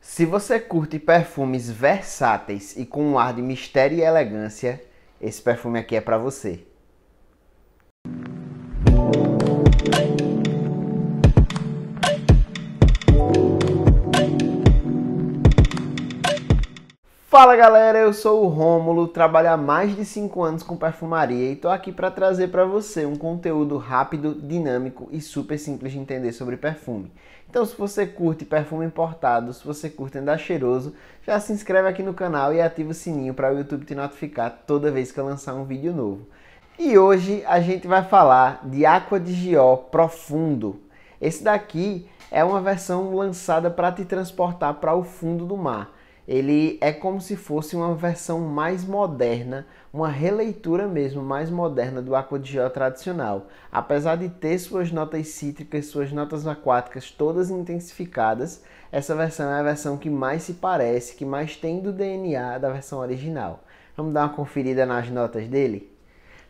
Se você curte perfumes versáteis e com um ar de mistério e elegância, esse perfume aqui é para você. Fala galera, eu sou o Rômulo, trabalho há mais de 5 anos com perfumaria e tô aqui para trazer para você um conteúdo rápido, dinâmico e super simples de entender sobre perfume. Então, se você curte perfume importado, se você curte andar cheiroso, já se inscreve aqui no canal e ativa o sininho para o YouTube te notificar toda vez que eu lançar um vídeo novo. E hoje a gente vai falar de Aqua de Gió Profundo. Esse daqui é uma versão lançada para te transportar para o fundo do mar ele é como se fosse uma versão mais moderna, uma releitura mesmo mais moderna do Aqua de Gel tradicional. Apesar de ter suas notas cítricas, suas notas aquáticas todas intensificadas, essa versão é a versão que mais se parece, que mais tem do DNA da versão original. Vamos dar uma conferida nas notas dele?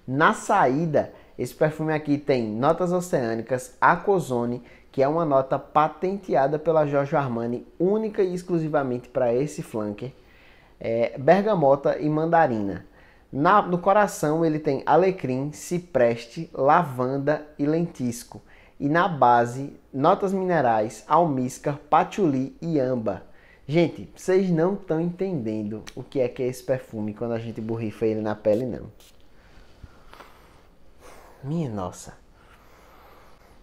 Na saída, esse perfume aqui tem notas oceânicas, aquozone, que é uma nota patenteada pela Giorgio Armani, única e exclusivamente para esse flanker, é, bergamota e mandarina. Na, no coração ele tem alecrim, cipreste, lavanda e lentisco. E na base, notas minerais, almíscar, patchouli e âmbar. Gente, vocês não estão entendendo o que é que é esse perfume quando a gente borrifa ele na pele, não. Minha nossa.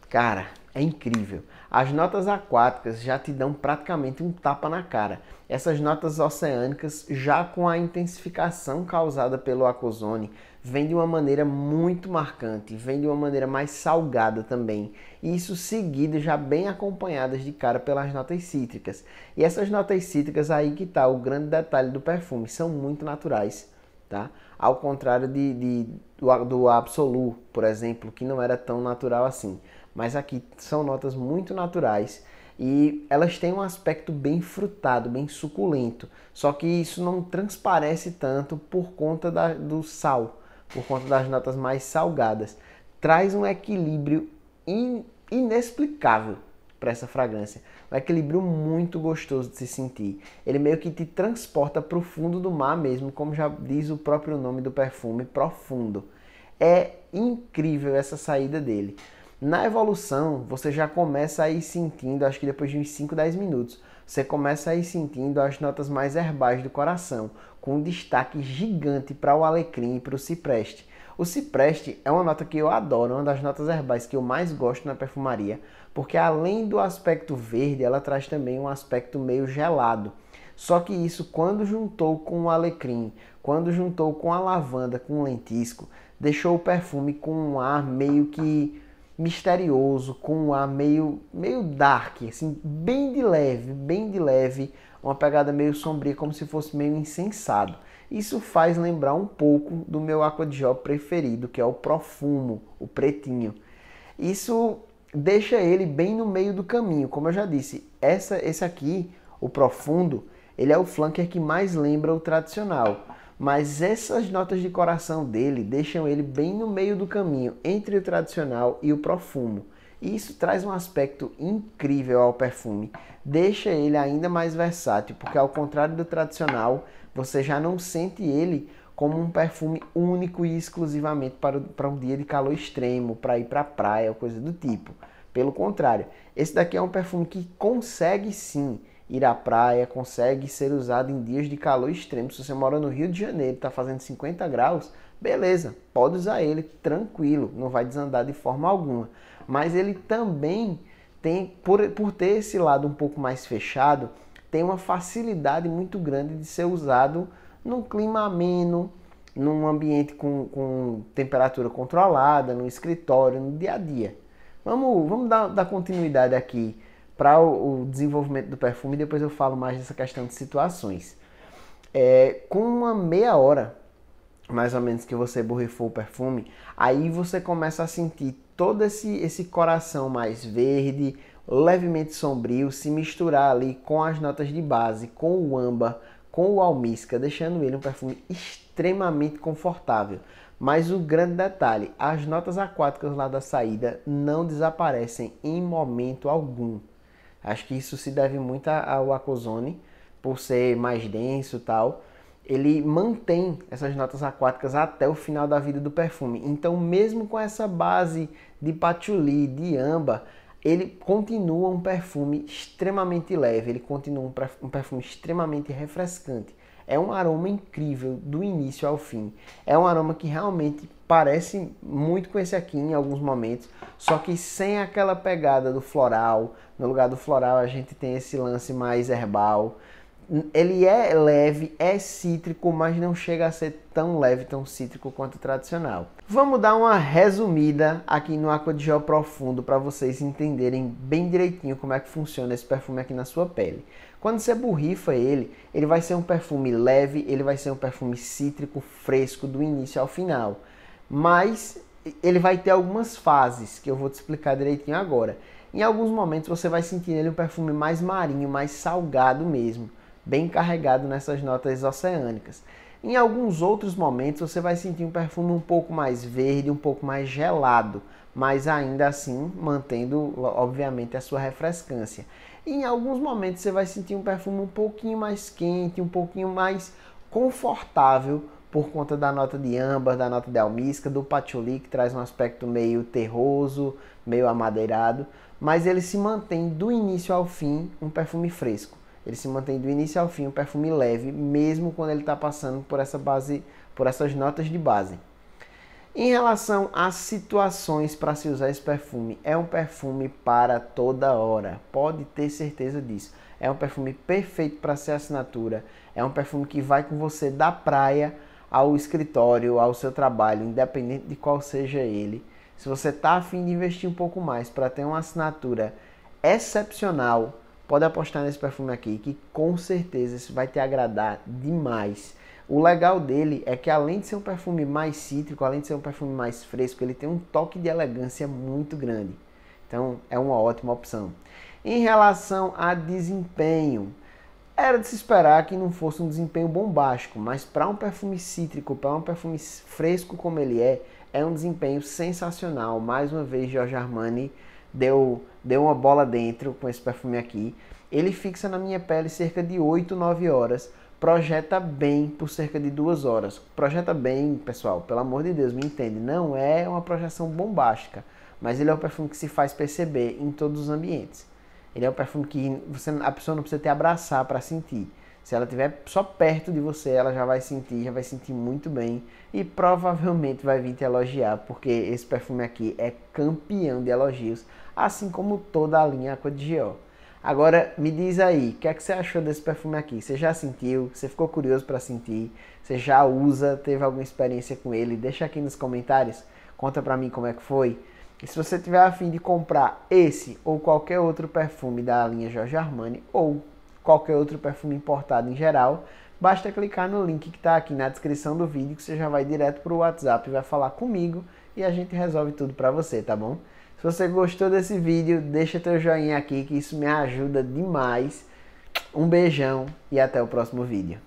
Cara, é incrível. As notas aquáticas já te dão praticamente um tapa na cara. Essas notas oceânicas, já com a intensificação causada pelo acozone, vem de uma maneira muito marcante, vem de uma maneira mais salgada também. E isso seguido já bem acompanhadas de cara pelas notas cítricas. E essas notas cítricas aí que tá o grande detalhe do perfume, são muito naturais, tá? Ao contrário de, de do, do Absolu, por exemplo, que não era tão natural assim mas aqui são notas muito naturais e elas têm um aspecto bem frutado, bem suculento. Só que isso não transparece tanto por conta da, do sal, por conta das notas mais salgadas. Traz um equilíbrio in, inexplicável para essa fragrância. Um equilíbrio muito gostoso de se sentir. Ele meio que te transporta para o fundo do mar mesmo, como já diz o próprio nome do perfume, profundo. É incrível essa saída dele. Na evolução, você já começa a ir sentindo, acho que depois de uns 5, 10 minutos, você começa a ir sentindo as notas mais herbais do coração, com um destaque gigante para o alecrim e para o cipreste. O cipreste é uma nota que eu adoro, é uma das notas herbais que eu mais gosto na perfumaria, porque além do aspecto verde, ela traz também um aspecto meio gelado. Só que isso, quando juntou com o alecrim, quando juntou com a lavanda, com o lentisco, deixou o perfume com um ar meio que misterioso, com um ar meio, meio dark, assim, bem de leve, bem de leve, uma pegada meio sombria, como se fosse meio insensado. Isso faz lembrar um pouco do meu Aqua de Jó preferido, que é o Profumo, o pretinho. Isso deixa ele bem no meio do caminho, como eu já disse. Essa, esse aqui, o Profundo, ele é o flanker que mais lembra o tradicional mas essas notas de coração dele deixam ele bem no meio do caminho entre o tradicional e o profumo. E isso traz um aspecto incrível ao perfume, deixa ele ainda mais versátil, porque ao contrário do tradicional, você já não sente ele como um perfume único e exclusivamente para, para um dia de calor extremo, para ir para a praia ou coisa do tipo. Pelo contrário, esse daqui é um perfume que consegue sim ir à praia, consegue ser usado em dias de calor extremo. Se você mora no Rio de Janeiro, está fazendo 50 graus, beleza, pode usar ele tranquilo, não vai desandar de forma alguma. Mas ele também tem, por, por ter esse lado um pouco mais fechado, tem uma facilidade muito grande de ser usado num clima ameno, num ambiente com, com temperatura controlada, no escritório, no dia a dia. Vamos, vamos dar, dar continuidade aqui para o, o desenvolvimento do perfume e depois eu falo mais dessa questão de situações. É, com uma meia hora, mais ou menos, que você borrifou o perfume, aí você começa a sentir todo esse, esse coração mais verde, levemente sombrio, se misturar ali com as notas de base, com o âmbar, com o almíscar, deixando ele um perfume extremamente confortável. Mas o grande detalhe, as notas aquáticas lá da saída não desaparecem em momento algum. Acho que isso se deve muito ao Aquozone, por ser mais denso tal. Ele mantém essas notas aquáticas até o final da vida do perfume. Então, mesmo com essa base de patchouli, de âmbar, ele continua um perfume extremamente leve, ele continua um perfume extremamente refrescante. É um aroma incrível do início ao fim. É um aroma que realmente parece muito com esse aqui em alguns momentos, só que sem aquela pegada do floral. No lugar do floral, a gente tem esse lance mais herbal. Ele é leve, é cítrico, mas não chega a ser tão leve, tão cítrico quanto o tradicional. Vamos dar uma resumida aqui no Aqua de Gel Profundo para vocês entenderem bem direitinho como é que funciona esse perfume aqui na sua pele. Quando você borrifa ele, ele vai ser um perfume leve, ele vai ser um perfume cítrico, fresco, do início ao final mas ele vai ter algumas fases que eu vou te explicar direitinho agora. Em alguns momentos você vai sentir nele um perfume mais marinho, mais salgado mesmo, bem carregado nessas notas oceânicas. Em alguns outros momentos você vai sentir um perfume um pouco mais verde, um pouco mais gelado, mas ainda assim mantendo, obviamente, a sua refrescância. em alguns momentos você vai sentir um perfume um pouquinho mais quente, um pouquinho mais confortável por conta da nota de âmbar, da nota de almisca, do patchouli, que traz um aspecto meio terroso, meio amadeirado, mas ele se mantém do início ao fim um perfume fresco. Ele se mantém do início ao fim um perfume leve, mesmo quando ele está passando por essa base, por essas notas de base. Em relação às situações para se usar esse perfume, é um perfume para toda hora. Pode ter certeza disso. É um perfume perfeito para ser assinatura. É um perfume que vai com você da praia ao escritório, ao seu trabalho, independente de qual seja ele, se você está afim de investir um pouco mais para ter uma assinatura excepcional, pode apostar nesse perfume aqui, que com certeza isso vai te agradar demais. O legal dele é que além de ser um perfume mais cítrico, além de ser um perfume mais fresco, ele tem um toque de elegância muito grande. Então é uma ótima opção. Em relação a desempenho, era de se esperar que não fosse um desempenho bombástico, mas para um perfume cítrico, para um perfume fresco como ele é, é um desempenho sensacional. Mais uma vez, Giorgio Armani deu, deu uma bola dentro com esse perfume aqui. Ele fixa na minha pele cerca de 8, 9 horas, projeta bem por cerca de 2 horas. Projeta bem, pessoal, pelo amor de Deus, me entende, não é uma projeção bombástica, mas ele é um perfume que se faz perceber em todos os ambientes. Ele é um perfume que você, a pessoa não precisa te abraçar para sentir. Se ela estiver só perto de você, ela já vai sentir, já vai sentir muito bem e provavelmente vai vir te elogiar, porque esse perfume aqui é campeão de elogios, assim como toda a linha Aqua de Geo. Agora me diz aí, o que é que você achou desse perfume aqui? Você já sentiu? Você ficou curioso para sentir? Você já usa? Teve alguma experiência com ele? Deixa aqui nos comentários. Conta para mim como é que foi. E se você tiver a fim de comprar esse ou qualquer outro perfume da linha Jorge Armani ou qualquer outro perfume importado em geral, basta clicar no link que está aqui na descrição do vídeo que você já vai direto para o WhatsApp e vai falar comigo e a gente resolve tudo para você, tá bom? Se você gostou desse vídeo, deixa teu joinha aqui que isso me ajuda demais. Um beijão e até o próximo vídeo.